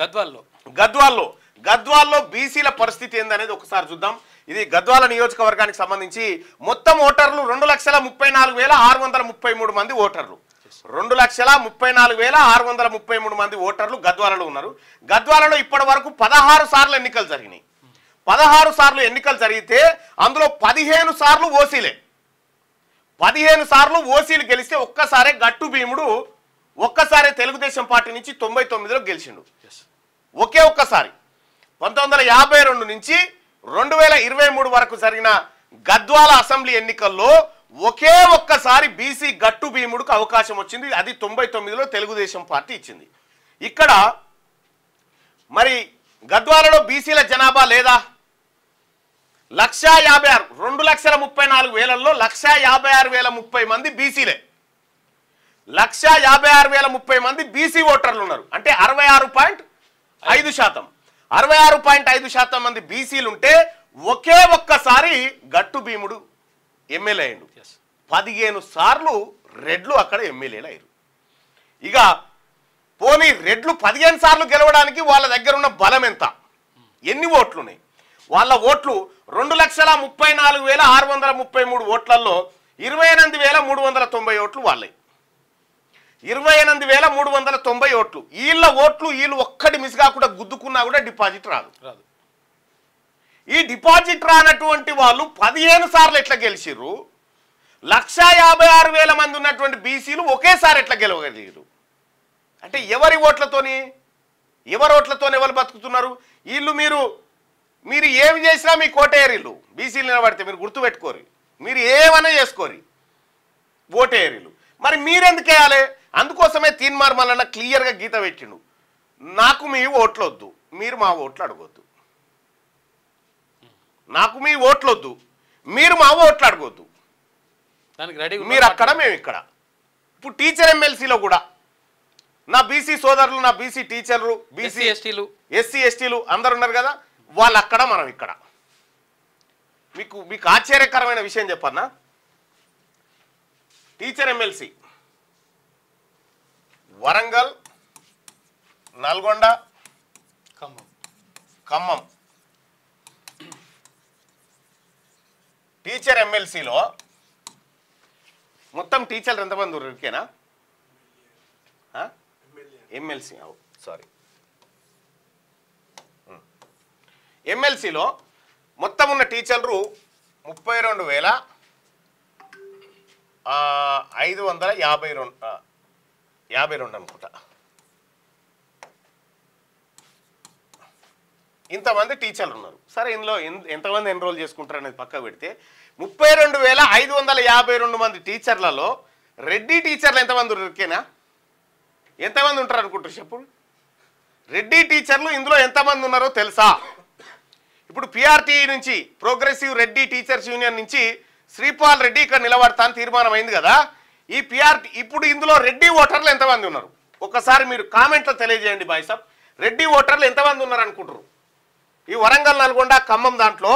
గద్వాల్లో గద్వాల్లో గద్వాల్లో బీసీల పరిస్థితి ఏందనేది ఒకసారి చూద్దాం ఇది గద్వాల నియోజకవర్గానికి సంబంధించి మొత్తం ఓటర్లు రెండు లక్షల ముప్పై నాలుగు వేల ఆరు వందల ముప్పై మూడు మంది ఓటర్లు రెండు లక్షల ముప్పై నాలుగు వేల ఆరు వందల ముప్పై మూడు మంది ఓటర్లు గద్వాలలో ఉన్నారు గద్వాలలో ఇప్పటి వరకు పదహారు సార్లు ఎన్నికలు జరిగినాయి పదహారు సార్లు ఎన్నికలు జరిగితే అందులో పదిహేను సార్లు ఓసీలే పదిహేను సార్లు ఓసీలు గెలిస్తే ఒక్కసారే గట్టు భీముడు ఒక్కసారి తెలుగుదేశం పార్టీ నుంచి తొంభై తొమ్మిదిలో గెలిచిండు ఒకే ఒక్కసారి పంతొమ్మిది నుంచి రెండు వరకు జరిగిన గద్వాల అసెంబ్లీ ఎన్నికల్లో ఒకే ఒక్కసారి బీసీ గట్టు భీముడికి అవకాశం వచ్చింది అది తొంభై తొమ్మిదిలో తెలుగుదేశం పార్టీ ఇచ్చింది ఇక్కడ మరి గద్వాలలో బీసీల జనాభా లేదా లక్షా యాభై ఆరు రెండు లక్షల ముప్పై నాలుగు వేలల్లో లక్షా యాభై ఆరు వేల ముప్పై మంది బీసీలే లక్ష యాభై ఆరు వేల ముప్పై మంది బీసీ ఓటర్లు ఉన్నారు అంటే అరవై ఆరు పాయింట్ ఐదు శాతం అరవై ఆరు పాయింట్ ఐదు శాతం మంది బీసీలు ఉంటే ఒకే ఒక్కసారి గట్టు భీముడు ఎమ్మెల్యే అయ్యిండు పదిహేను సార్లు రెడ్లు అక్కడ ఎమ్మెల్యేలు అయ్యారు ఇక పోనీ రెడ్లు పదిహేను సార్లు గెలవడానికి వాళ్ళ దగ్గర ఉన్న బలం ఎంత ఎన్ని ఓట్లున్నాయి వాళ్ళ ఓట్లు రెండు లక్షల ముప్పై నాలుగు వేల ఆరు వందల ముప్పై మూడు ఓట్లలో ఇరవై ఎనిమిది వేల మూడు వందల తొంభై ఓట్లు వాళ్ళయి ఇరవై ఎనిమిది వేల మూడు వందల తొంభై ఓట్లు వీళ్ళ ఓట్లు వీళ్ళు ఒక్కటి మిస్ కాకుండా గుద్దుకున్నా కూడా డిపాజిట్ రాదు రాదు ఈ డిపాజిట్ రానటువంటి వాళ్ళు పదిహేను సార్లు ఎట్లా గెలిచిర్రు లక్ష యాభై ఆరు వేల మంది ఉన్నటువంటి బీసీలు ఒకేసారి ఎట్లా గెలవగలిగారు అంటే ఎవరి ఓట్లతోని ఎవరి ఓట్లతోని ఎవరు బతుకుతున్నారు వీళ్ళు మీరు మీరు ఏమి చేసినా మీ కోటేరీలు బీసీలు నిలబడితే మీరు గుర్తుపెట్టుకోరు మీరు ఏమైనా చేసుకోరు ఓటేరీలు మరి మీరెందుకు వేయాలి అందుకోసమే తీన్మార్ మల్లన్న క్లియర్గా గీత పెట్టిండు నాకు మీ ఓట్లొద్దు మీరు మా ఓట్లు అడగొద్దు నాకు మీ ఓట్లొద్దు మీరు మా ఓట్లు అడగొద్దు మీరు అక్కడ మేము ఇక్కడ ఇప్పుడు టీచర్ ఎమ్మెల్సీలో కూడా నా బీసీ సోదరులు నా బీసీ టీచర్లు బీసీ ఎస్టీలు ఎస్సీ ఎస్టీలు అందరు ఉన్నారు కదా వాళ్ళు అక్కడ మనం ఇక్కడ మీకు మీకు ఆశ్చర్యకరమైన విషయం చెప్పన్నా teacher MLC Warangal Nalgonda Khammam Khammam teacher ఎమ్మెల్సీలో మొత్తం టీచర్లు ఎంతమంది ఉరికేనా ఎమ్మెల్సీ అవు సారీ ఎమ్మెల్సీలో మొత్తం ఉన్న టీచర్లు ముప్పై రెండు వేల ఐదు వందల యాభై రెండు యాభై రెండు అనుకుంటా ఇంతమంది టీచర్లు ఉన్నారు సరే ఇందులో ఎంతమంది ఎన్రోల్ చేసుకుంటారు అనేది పక్క పెడితే ముప్పై రెండు వేల ఐదు వందల యాభై రెండు మంది టీచర్లలో రెడ్డి టీచర్లు ఎంతమంది ఉరికేనా ఎంతమంది ఉంటారు అనుకుంటారు చెప్పు రెడ్డి టీచర్లు ఇందులో ఎంతమంది ఉన్నారో తెలుసా ఇప్పుడు పిఆర్టీ నుంచి ప్రోగ్రెసివ్ రెడ్డి టీచర్స్ యూనియన్ నుంచి శ్రీపాల్ రెడ్డి ఇక్కడ నిలబడతాను తీర్మానం అయింది కదా ఈ పిఆర్టీ ఇప్పుడు ఇందులో రెడ్డి ఓటర్లు ఎంతమంది ఉన్నారు ఒక్కసారి మీరు కామెంట్లో తెలియజేయండి సాబ్ రెడ్డి ఓటర్లు ఎంతమంది ఉన్నారు అనుకుంటారు ఈ వరంగల్ నల్గొండ ఖమ్మం దాంట్లో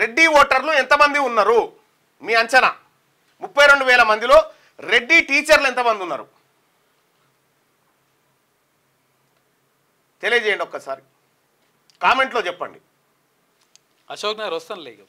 రెడ్డి ఓటర్లు ఎంతమంది ఉన్నారు మీ అంచనా ముప్పై రెండు వేల మందిలో రెడ్డి టీచర్లు ఎంతమంది ఉన్నారు తెలియజేయండి ఒక్కసారి కామెంట్లో చెప్పండి అశోక్ నగర్ వస్తాను లేదు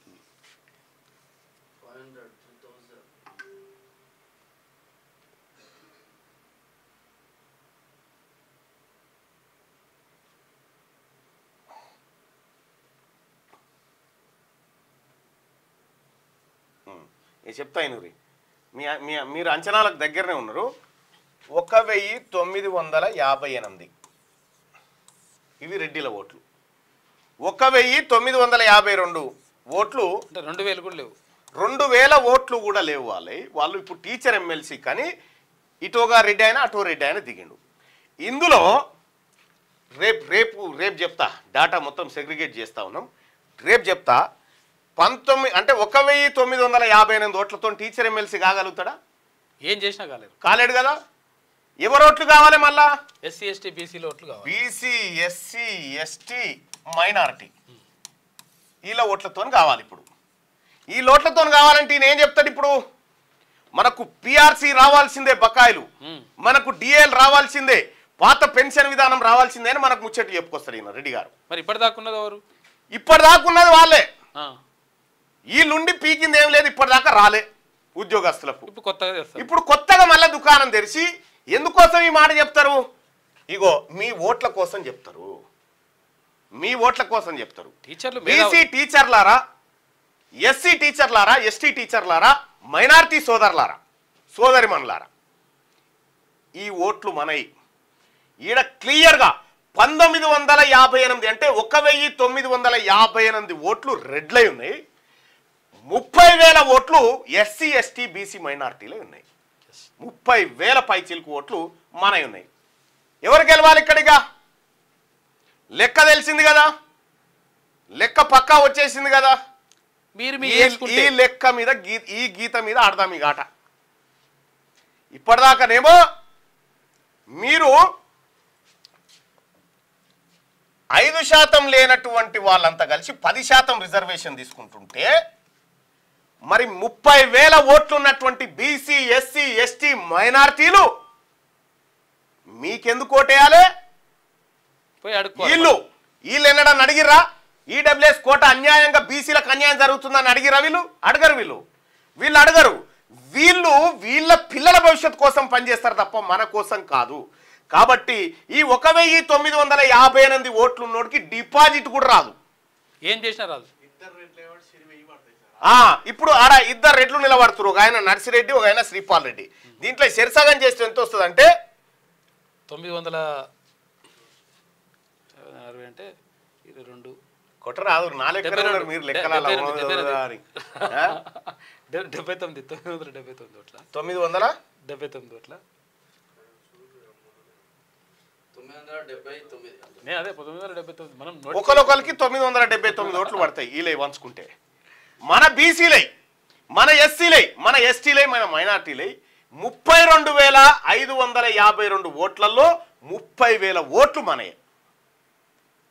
చెప్తా ఇనురి మీ మీరు అంచనాలకు దగ్గరనే ఉన్నారు ఒక వెయ్యి తొమ్మిది వందల యాభై ఎనిమిది ఇవి రెడ్డిల ఓట్లు ఒక వెయ్యి తొమ్మిది వందల యాభై రెండు ఓట్లు రెండు వేలు కూడా లేవు రెండు వేల ఓట్లు కూడా లేవు వాళ్ళే వాళ్ళు ఇప్పుడు టీచర్ ఎమ్మెల్సీ కానీ ఇటోగా రెడ్డి అయినా అటో రెడ్డి అయినా దిగిండు ఇందులో రేపు రేపు రేపు చెప్తా డాటా మొత్తం సెగ్రిగేట్ చేస్తూ ఉన్నాం రేపు చెప్తా పంతొమ్మిది అంటే ఒక వెయ్యి తొమ్మిది వందల యాభై ఎనిమిది ఓట్లతో టీచర్ ఎమ్మెల్సీ కాగలుగుతాడా ఏం చేసినా కాలేదు కాలేడు కదా ఎవరు ఓట్లు కావాలి మళ్ళా ఎస్సీ ఎస్టీ బీసీలో ఓట్లు కావాలి బీసీ ఎస్సీ ఎస్టీ మైనారిటీ వీళ్ళ ఓట్లతో కావాలి ఇప్పుడు ఈ లోట్లతో కావాలంటే ఈయన ఏం చెప్తాడు ఇప్పుడు మనకు పిఆర్సీ రావాల్సిందే బకాయిలు మనకు డిఎల్ రావాల్సిందే పాత పెన్షన్ విధానం రావాల్సిందే అని మనకు ముచ్చట్లు చెప్పుకొస్తారు ఈయన రెడ్డి గారు మరి ఇప్పటిదాకా ఉన్నది ఎవరు ఇప్పటిదాకా ఉన్నది వాళ్ళే వీళ్ళుండి పీకింది ఏం లేదు ఇప్పటిదాకా రాలే ఉద్యోగస్తులకు ఇప్పుడు కొత్తగా మళ్ళీ దుకాణం తెరిచి ఎందుకోసం ఈ మాట చెప్తారు ఇగో మీ ఓట్ల కోసం చెప్తారు మీ ఓట్ల కోసం చెప్తారు టీచర్లు బీసీ టీచర్లారా ఎస్సీ టీచర్లారా ఎస్టీ టీచర్లారా మైనార్టీ సోదరులారా సోదరి మనులారా ఈ ఓట్లు మనయి ఈడ క్లియర్గా పంతొమ్మిది వందల యాభై ఎనిమిది అంటే ఒక వెయ్యి తొమ్మిది వందల యాభై ఎనిమిది ఓట్లు రెడ్లై ఉన్నాయి ముప్పై వేల ఓట్లు ఎస్సీ ఎస్టీ బీసీ మైనార్టీలే ఉన్నాయి ముప్పై వేల చిలుకు ఓట్లు మనవి ఉన్నాయి ఎవరు గెలవాలి ఇక్కడిగా లెక్క తెలిసింది కదా లెక్క పక్కా వచ్చేసింది కదా మీరు ఈ లెక్క మీద గీ ఈ గీత మీద ఆడదాం ఈ ఆట ఇప్పటిదాకానేమో మీరు ఐదు శాతం లేనటువంటి వాళ్ళంతా కలిసి పది శాతం రిజర్వేషన్ తీసుకుంటుంటే మరి ముప్పై వేల ఓట్లున్నటువంటి బీసీ ఎస్సీ ఎస్టీ మైనార్టీలు మీకెందుకు ఓటేయాలి వీళ్ళు వీళ్ళు ఎన్నడని అడిగిర్రా ఈడబ్ల్యూఎస్ కోట అన్యాయంగా బీసీలకు అన్యాయం జరుగుతుందని అడిగిరా వీళ్ళు అడగరు వీళ్ళు వీళ్ళు అడగరు వీళ్ళు వీళ్ళ పిల్లల భవిష్యత్తు కోసం పనిచేస్తారు తప్ప మన కోసం కాదు కాబట్టి ఈ ఒక వెయ్యి తొమ్మిది వందల యాభై ఎనిమిది ఓట్లు ఉన్నోడికి డిపాజిట్ కూడా రాదు ఏం చేసినా రాదు ఇప్పుడు ఆడ ఇద్దరు రెడ్లు నిలబడుతున్నారు ఒక ఆయన నర్సిరెడ్డి ఒక ఆయన శ్రీపాల్ రెడ్డి దీంట్లో శరిసగం చేస్తే ఎంత వస్తుంది అంటే తొమ్మిది వందల అరవై అంటే ఇరవై రెండు కొట్టరాదు నా మీరు లెక్కల డెబ్బై తొమ్మిది తొమ్మిది వందల డెబ్బై తొమ్మిది ఓట్ల తొమ్మిది వందల డెబ్బై తొమ్మిది ఓట్ల ఒకరొకరికి తొమ్మిది తొమ్మిది వందల డెబ్బై తొమ్మిది ఓట్లు పడతాయి వీళ్ళు వంచుకుంటే మన బీసీలై మన ఎస్సీలై మన ఎస్టీలై మన మైనార్టీలై ముప్పై రెండు వేల ఐదు వందల యాభై రెండు ఓట్లలో ముప్పై వేల ఓట్లు మన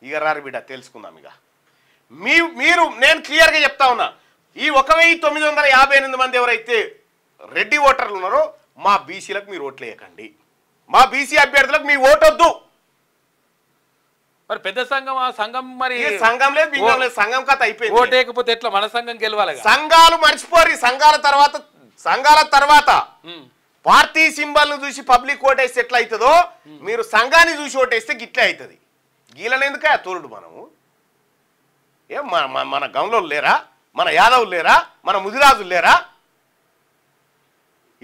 ఇక రారు బిడ్డ తెలుసుకుందాం ఇక మీ మీరు నేను క్లియర్గా చెప్తా ఉన్నా ఈ ఒక వెయ్యి తొమ్మిది వందల యాభై ఎనిమిది మంది ఎవరైతే రెడ్డి ఓటర్లు ఉన్నారో మా బీసీలకు మీరు ఓట్లు వేయకండి మా బీసీ అభ్యర్థులకు మీ ఓటొద్దు మరి పెద్ద సంఘం ఆ సంఘం మరి సంఘం లేదు లేదు సంఘం కథ అయిపోయింది ఓటేకపోతే ఎట్లా మన సంఘం గెలవాలి సంఘాలు మర్చిపోరు సంఘాల తర్వాత సంఘాల తర్వాత పార్టీ సింబల్ ను చూసి పబ్లిక్ ఓటేస్తే ఎట్లా అవుతుందో మీరు సంఘాన్ని చూసి ఓటేస్తే గిట్లే అవుతుంది గీలనేందుకే తోరుడు మనము ఏం మన గమలో లేరా మన యాదవులు లేరా మన ముదిరాజులు లేరా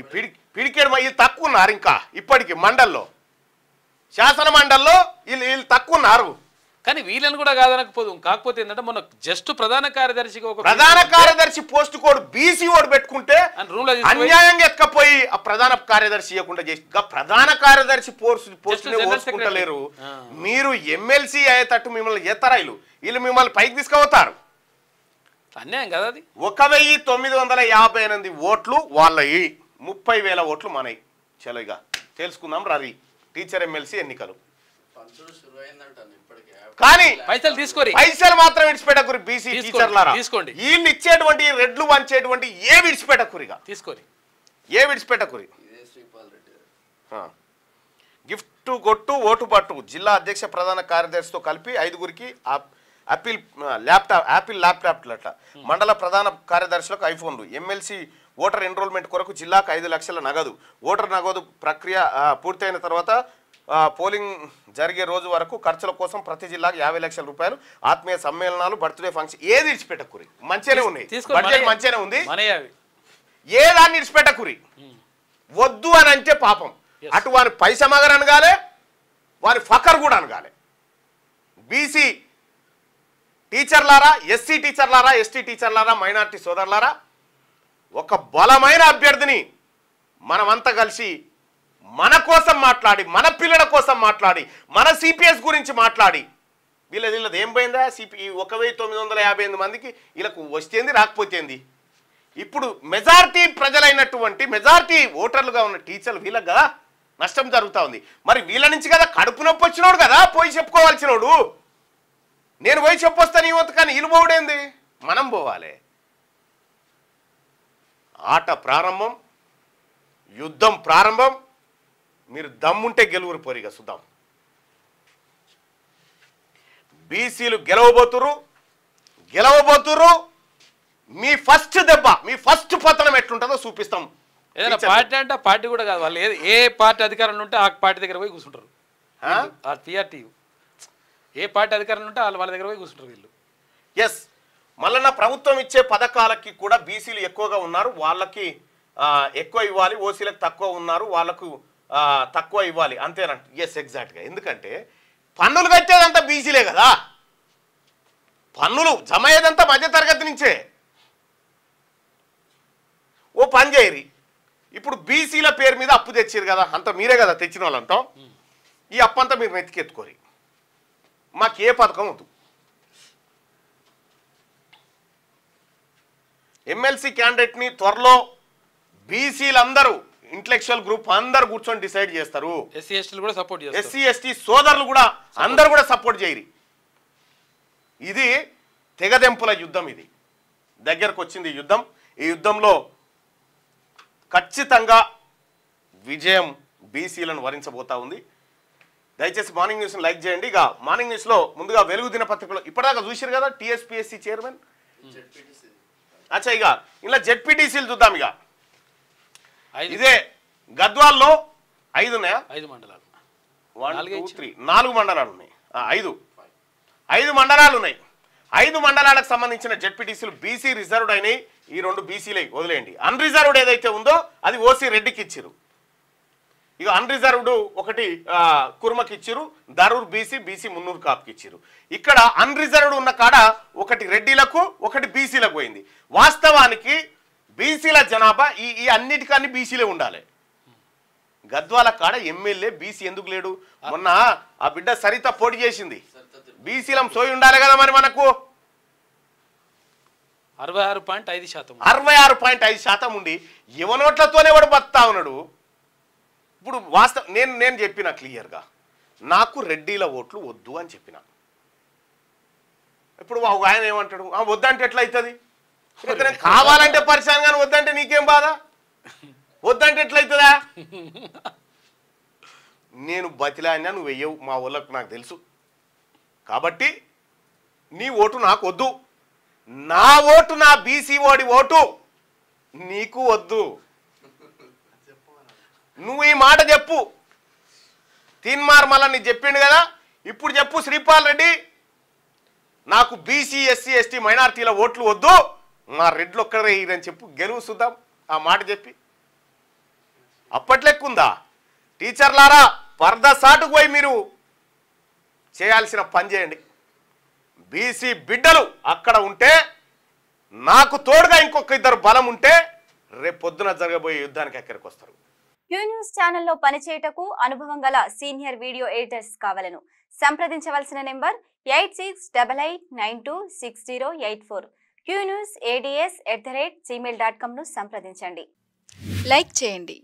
ఈ పిడి పిడికేడు తక్కువ ఉన్నారు ఇంకా ఇప్పటికీ మండల్లో శాసన మండల్లో వీళ్ళు వీళ్ళు తక్కువ ఉన్నారు కానీ వీళ్ళని కూడా కాదనకపోదు కాకపోతే ఏంటంటే మొన్న జస్ట్ ప్రధాన కార్యదర్శికి ఒక ప్రధాన కార్యదర్శి పోస్ట్ కోడ్ బీసీ ఓడ్ పెట్టుకుంటే అన్యాయంగా ఎక్కపోయి ఆ ప్రధాన కార్యదర్శి ఇవ్వకుండా చేసి ప్రధాన కార్యదర్శి పోస్ట్ పోస్ట్ లేరు మీరు ఎమ్మెల్సీ అయ్యేటట్టు మిమ్మల్ని చేస్తారా వీళ్ళు వీళ్ళు మిమ్మల్ని పైకి తీసుకుపోతారు అన్యాయం కదా అది ఒక వెయ్యి తొమ్మిది వందల యాభై ఎనిమిది ఓట్లు వాళ్ళయి ముప్పై వేల ఓట్లు మనయి చలిగా తెలుసుకుందాం రవి టీచర్ ఎమ్మెల్సీ ఎన్నికలు కానీ పైసలు తీసుకోరి పైసలు మాత్రం విడిచిపెట్టకురి బీసీ టీచర్లారా తీసుకోండి వీళ్ళు ఇచ్చేటువంటి రెడ్లు వంచేటువంటి ఏ విడిచిపెట్టకురిగా తీసుకోరి ఏ విడిచిపెట్టకురి గిఫ్ట్ కొట్టు ఓటు పట్టు జిల్లా అధ్యక్ష ప్రధాన కార్యదర్శితో కలిపి ఐదుగురికి అపిల్ ల్యాప్టాప్ యాపిల్ ల్యాప్టాప్లట మండల ప్రధాన కార్యదర్శులకు ఐఫోన్లు ఎమ్మెల్సీ ఓటర్ ఎన్రోల్మెంట్ కొరకు జిల్లాకు ఐదు లక్షల నగదు ఓటర్ నగదు ప్రక్రియ పూర్తయిన తర్వాత పోలింగ్ జరిగే రోజు వరకు ఖర్చుల కోసం ప్రతి జిల్లాకు యాభై లక్షల రూపాయలు ఆత్మీయ సమ్మేళనాలు బర్త్డే ఫంక్షన్ ఏది ఇడిచిపెట్టకురి మంచిగానే ఉన్నాయి బడ్జెట్ మంచిగానే ఉంది ఏ దాన్ని ఇడిచిపెట్టకురి వద్దు అని అంటే పాపం అటు పైస మగర్ అనగాలే వారి ఫకర్ కూడా అనగాలే బీసీ టీచర్లారా ఎస్సీ టీచర్లారా ఎస్టీ టీచర్లారా మైనార్టీ సోదరులారా ఒక బలమైన అభ్యర్థిని మనమంతా కలిసి మన కోసం మాట్లాడి మన పిల్లల కోసం మాట్లాడి మన సిపిఎస్ గురించి మాట్లాడి వీళ్ళ వీళ్ళది ఏం పోయిందా సిపి ఒక వెయ్యి తొమ్మిది వందల యాభై ఎనిమిది మందికి వీళ్ళకు వస్తేంది రాకపోతేంది ఇప్పుడు మెజార్టీ ప్రజలైనటువంటి మెజార్టీ ఓటర్లుగా ఉన్న టీచర్లు వీళ్ళకి కదా నష్టం జరుగుతూ ఉంది మరి వీళ్ళ నుంచి కదా కడుపు నొప్పి వచ్చినోడు కదా పోయి చెప్పుకోవాల్సినోడు నేను పోయి చెప్పొస్తాను ఈ వంతు కానీ ఇలుబోడేంది మనం పోవాలి ఆట ప్రారంభం యుద్ధం ప్రారంభం మీరు దమ్ముంటే గెలువురు పోరిగా చూద్దాం బీసీలు గెలవబోతురు గెలవబోతురు మీ ఫస్ట్ దెబ్బ మీ ఫస్ట్ పతనం ఎట్లుంటుందో చూపిస్తాం ఏదైనా పార్టీ అంటే పార్టీ కూడా కాదు వాళ్ళు ఏ పార్టీ అధికారంలో ఉంటే ఆ పార్టీ దగ్గర పోయి కూర్చుంటారు ఆ టీఆర్టీ ఏ పార్టీ అధికారంలో ఉంటే వాళ్ళు వాళ్ళ దగ్గర పోయి కూర్చుంటారు వీళ్ళు ఎస్ మళ్ళీ నా ప్రభుత్వం ఇచ్చే పథకాలకి కూడా బీసీలు ఎక్కువగా ఉన్నారు వాళ్ళకి ఎక్కువ ఇవ్వాలి ఓసీలకు తక్కువ ఉన్నారు వాళ్ళకు తక్కువ ఇవ్వాలి అంతేనంట ఎస్ ఎగ్జాక్ట్గా ఎందుకంటే పన్నులు కట్టేదంతా బీసీలే కదా పన్నులు జమ అయ్యేదంతా మధ్యతరగతి నుంచే ఓ పని చేయరి ఇప్పుడు బీసీల పేరు మీద అప్పు తెచ్చిరు కదా అంత మీరే కదా తెచ్చిన వాళ్ళంటాం ఈ అప్పు అంతా మీరు మెతికెత్తుకోరి మాకు ఏ పథకం వద్దు ఎమ్మెల్సీ క్యాండిడేట్ని త్వరలో బీసీలందరూ ఇంటలెక్చువల్ గ్రూప్ అందరు కూర్చొని డిసైడ్ చేస్తారు ఎస్సీ కూడా సపోర్ట్ ఎస్సీ ఎస్టీ సోదరులు కూడా అందరు కూడా సపోర్ట్ చేయరు ఇది తెగదెంపుల యుద్ధం ఇది దగ్గరకు వచ్చింది యుద్ధం ఈ యుద్ధంలో ఖచ్చితంగా విజయం బీసీలను వరించబోతా ఉంది దయచేసి మార్నింగ్ న్యూస్ని లైక్ చేయండి ఇక మార్నింగ్ న్యూస్లో ముందుగా వెలుగు దినపత్రికలో ఇప్పటిదాకా చూసారు కదా టీఎస్పీఎస్సీ చైర్మన్ అచ్చా ఇక ఇలా జెడ్పీటీసీలు చూద్దాం ఇక ఇదే గద్వాల్లో ఐదు ఐదు మండలాలు నాలుగు మండలాలు ఉన్నాయి ఐదు ఐదు మండలాలు ఉన్నాయి ఐదు మండలాలకు సంబంధించిన జెడ్పీటీసీలు బీసీ రిజర్వ్డ్ అయినాయి ఈ రెండు బీసీలే వదిలేయండి అన్రిజర్వ్డ్ ఏదైతే ఉందో అది ఓసీ రెడ్డికి ఇచ్చారు ఇక అన్రిజర్వ్డ్ ఒకటి కుర్మకి ఇచ్చారు దరూర్ బీసీ బీసీ మున్నూరు కాపుకి ఇచ్చారు ఇక్కడ అన్రిజర్వ్డ్ ఉన్న కాడ ఒకటి రెడ్డిలకు ఒకటి బీసీలకు పోయింది వాస్తవానికి బీసీల జనాభా ఈ ఈ అన్నిటికన్నీ బీసీలే ఉండాలి గద్వాల కాడ ఎమ్మెల్యే బీసీ ఎందుకు లేడు మొన్న ఆ బిడ్డ సరిత పోటీ చేసింది బీసీలం సోయి ఉండాలి కదా మరి మనకు అరవై ఆరు పాయింట్ ఐదు శాతం అరవై ఆరు పాయింట్ ఐదు శాతం ఉండి యువనోట్లతోనే వాడు బతుతా ఉన్నాడు ఇప్పుడు వాస్తవ నేను నేను చెప్పిన క్లియర్గా నాకు రెడ్డీల ఓట్లు వద్దు అని చెప్పిన ఇప్పుడు ఒక ఆయన ఏమంటాడు వద్దంటే ఎట్లయితుంది అవుతుంది కావాలంటే పరిశాన్ కానీ వద్దంటే నీకేం బాధ వద్దంటే ఎట్లయితుందా నేను బతిలాడినా నువ్వు వెయ్యవు మా ఊళ్ళకు నాకు తెలుసు కాబట్టి నీ ఓటు నాకు వద్దు నా ఓటు నా బీసీ ఓడి ఓటు నీకు వద్దు నువ్వు ఈ మాట చెప్పు తిన్మార్ మళ్ళా నీ చెప్పిండు కదా ఇప్పుడు చెప్పు శ్రీపాల్ రెడ్డి నాకు బీసీ ఎస్సీ ఎస్టీ మైనార్టీల ఓట్లు వద్దు మా రెడ్లు ఒక్కడే ఇదని చెప్పు గెలువు చూద్దాం ఆ మాట చెప్పి అప్పట్లెక్కుందా టీచర్లారా పరద సాటుకు పోయి మీరు చేయాల్సిన పని చేయండి బీసీ బిడ్డలు అక్కడ ఉంటే నాకు తోడుగా ఇంకొక ఇద్దరు బలం ఉంటే రేపు పొద్దున జరగబోయే యుద్ధానికి ఎక్కడికి వస్తారు యూ న్యూస్ ఛానల్లో పనిచేయటకు అనుభవం గల సీనియర్ వీడియో ఎడిటర్స్ కావాలను సంప్రదించవలసిన number eight six double eight nine two six zero eight four Q news ADS at the rate Gmail dot కామ్ను సంప్రదించండి లైక్ చేయండి